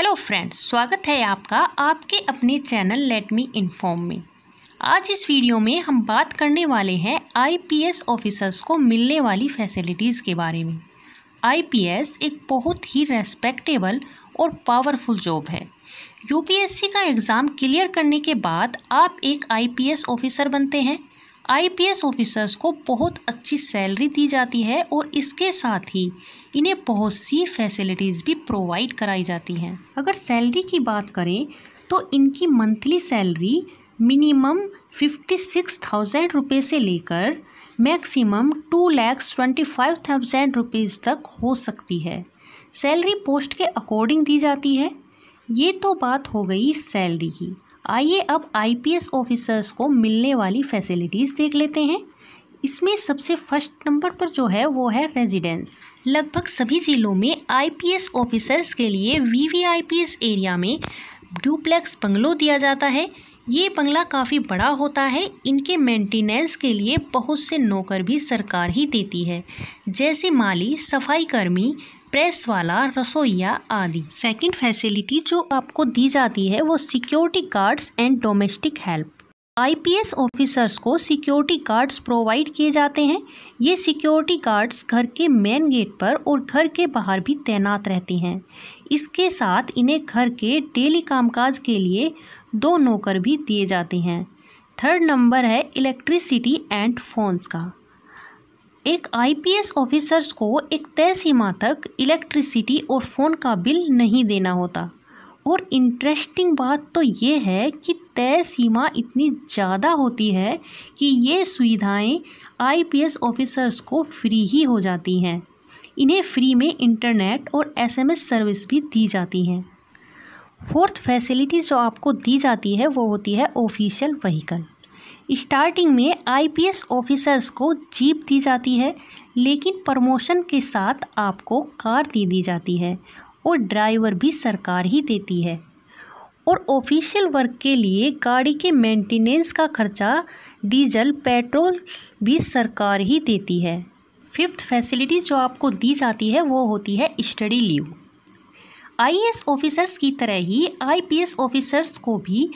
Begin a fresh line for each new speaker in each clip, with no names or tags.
Hello friends स्वागत है आपका आपके अपने चैनल लेट मी इन्फॉर्म में आज इस वीडियो में हम बात करने वाले हैं आईपीएस ऑफिसर्स को मिलने वाली फैसिलिटीज़ के बारे में आईपीएस एक बहुत ही रेस्पेक्टेबल और पावरफुल जॉब है यूपीएससी का एग्ज़ाम क्लियर करने के बाद आप एक आईपीएस ऑफिसर बनते हैं आईपीएस ऑफिसर्स को बहुत अच्छी सैलरी दी जाती है और इसके साथ ही इन्हें बहुत सी फैसिलिटीज़ भी प्रोवाइड कराई जाती हैं अगर सैलरी की बात करें तो इनकी monthly salary minimum fifty six thousand रुपये से लेकर maximum two lakhs twenty five thousand rupees तक हो सकती है सैलरी पोस्ट के अकॉर्डिंग दी जाती है ये तो बात हो गई सैलरी की आइए अब आईपीएस ऑफिसर्स को मिलने वाली फैसिलिटीज़ देख लेते हैं इसमें सबसे फर्स्ट नंबर पर जो है वो है रेजिडेंस लगभग सभी ज़िलों में आईपीएस ऑफिसर्स के लिए वीवीआईपीएस एरिया में डुप्लेक्स बंगलों दिया जाता है ये बंगला काफ़ी बड़ा होता है इनके मेंटेनेंस के लिए बहुत से नौकर भी सरकार ही देती है जैसे माली सफाईकर्मी प्रेस वाला रसोईया आदि सेकंड फैसिलिटी जो आपको दी जाती है वो security guards and domestic help IPS officers को सिक्योरिटी गार्ड्स प्रोवाइड किए जाते हैं ये सिक्योरिटी गार्ड्स घर के मेन गेट पर और घर के बाहर भी तैनात रहती हैं इसके साथ इन्हें घर के डेली कामकाज के लिए दो नौकर भी दिए जाते हैं थर्ड नंबर है इलेक्ट्रिसिटी एंड फोन्स का एक आईपीएस ऑफिसर्स को एक तय सीमा तक इलेक्ट्रिसिटी और फ़ोन का बिल नहीं देना होता और इंटरेस्टिंग बात तो ये है कि तय सीमा इतनी ज़्यादा होती है कि ये सुविधाएं आईपीएस ऑफिसर्स को फ्री ही हो जाती हैं इन्हें फ्री में इंटरनेट और एसएमएस सर्विस भी दी जाती हैं फोर्थ फैसिलिटी जो आपको दी जाती है वो होती है ऑफिशियल वहीकल स्टार्टिंग में आईपीएस ऑफिसर्स को जीप दी जाती है लेकिन प्रमोशन के साथ आपको कार दे दी जाती है और ड्राइवर भी सरकार ही देती है और ऑफिशियल वर्क के लिए गाड़ी के मेंटेनेंस का खर्चा डीजल पेट्रोल भी सरकार ही देती है फिफ्थ फैसिलिटी जो आपको दी जाती है वो होती है स्टडी लीव आईएएस ऑफिसर्स की तरह ही आईपीएस ऑफिसर्स को भी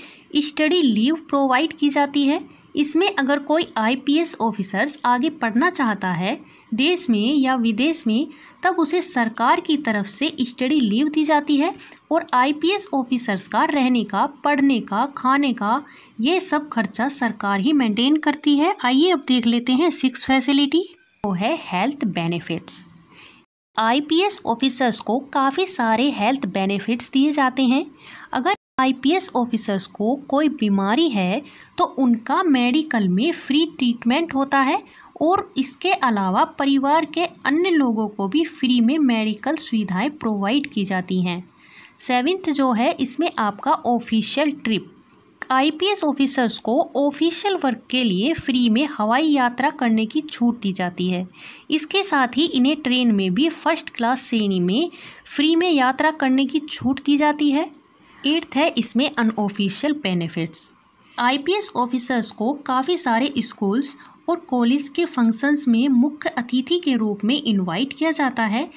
स्टडी लीव प्रोवाइड की जाती है इसमें अगर कोई आईपीएस ऑफिसर्स आगे पढ़ना चाहता है देश में या विदेश में तब उसे सरकार की तरफ से स्टडी लीव दी जाती है और आईपीएस ऑफिसर्स का रहने का पढ़ने का खाने का ये सब खर्चा सरकार ही मेंटेन करती है आइए अब देख लेते हैं सिक्स फैसिलिटी वो है हेल्थ बेनिफिट्स आईपीएस ऑफिसर्स को काफ़ी सारे हेल्थ बेनिफिट्स दिए जाते हैं अगर आईपीएस ऑफिसर्स को कोई बीमारी है तो उनका मेडिकल में फ्री ट्रीटमेंट होता है और इसके अलावा परिवार के अन्य लोगों को भी फ्री में मेडिकल सुविधाएं प्रोवाइड की जाती हैं सेवेंथ जो है इसमें आपका ऑफिशियल ट्रिप आईपीएस ऑफिसर्स को ऑफिशियल वर्क के लिए फ्री में हवाई यात्रा करने की छूट दी जाती है इसके साथ ही इन्हें ट्रेन में भी फर्स्ट क्लास श्रेणी में फ्री में यात्रा करने की छूट दी जाती है एट्थ है इसमें अनऑफिशियल बेनिफिट्स आईपीएस ऑफिसर्स को काफ़ी सारे स्कूल्स और कॉलेज के फंक्शंस में मुख्य अतिथि के रूप में इनवाइट किया जाता है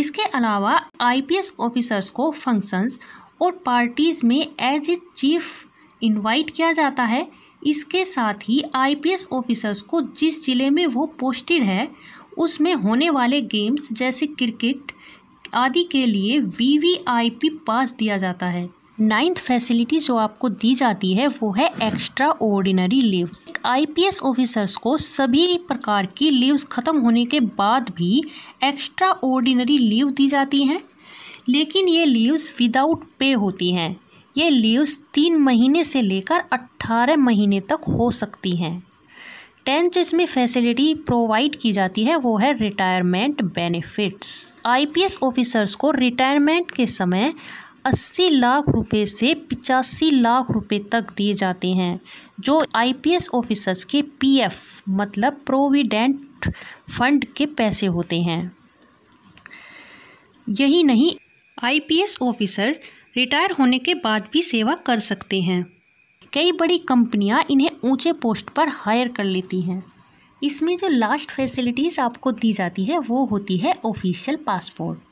इसके अलावा आईपीएस ऑफिसर्स को फंक्शंस और पार्टीज़ में एज ए चीफ इनवाइट किया जाता है इसके साथ ही आईपीएस ऑफिसर्स को जिस ज़िले में वो पोस्टेड है उसमें होने वाले गेम्स जैसे क्रिकेट आदि के लिए वीवीआईपी पास दिया जाता है नाइन्थ फैसिलिटी जो आपको दी जाती है वो है extraordinary leaves IPS officers को सभी प्रकार की लीव्स ख़त्म होने के बाद भी एक्स्ट्रा ऑर्डिनरी लीव दी जाती हैं लेकिन ये लीव्स विदाउट पे होती हैं ये लीव्स तीन महीने से लेकर अट्ठारह महीने तक हो सकती हैं टेंथ जो इसमें फैसिलिटी प्रोवाइड की जाती है वो है रिटायरमेंट बेनिफिट्स आईपीएस ऑफिसर्स को रिटायरमेंट के समय अस्सी लाख रुपए से पिचासी लाख रुपए तक दिए जाते हैं जो आईपीएस ऑफिसर्स के पीएफ मतलब प्रोविडेंट फंड के पैसे होते हैं यही नहीं आईपीएस ऑफिसर रिटायर होने के बाद भी सेवा कर सकते हैं कई बड़ी कंपनियां इन्हें ऊंचे पोस्ट पर हायर कर लेती हैं इसमें जो लास्ट फैसिलिटीज़ आपको दी जाती है वो होती है ऑफिशियल पासपोर्ट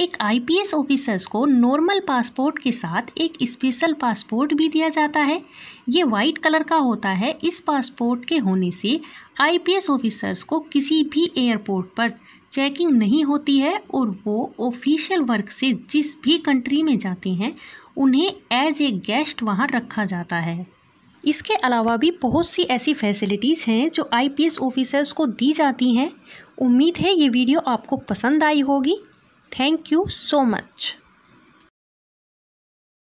एक आईपीएस ऑफिसर्स को नॉर्मल पासपोर्ट के साथ एक स्पेशल पासपोर्ट भी दिया जाता है ये वाइट कलर का होता है इस पासपोर्ट के होने से आईपीएस ऑफिसर्स को किसी भी एयरपोर्ट पर चेकिंग नहीं होती है और वो ऑफिशियल वर्क से जिस भी कंट्री में जाते हैं उन्हें एज ए गेस्ट वहाँ रखा जाता है इसके अलावा भी बहुत सी ऐसी फैसिलिटीज़ हैं जो आईपीएस ऑफिसर्स को दी जाती हैं उम्मीद है ये वीडियो आपको पसंद आई होगी Thank you so much.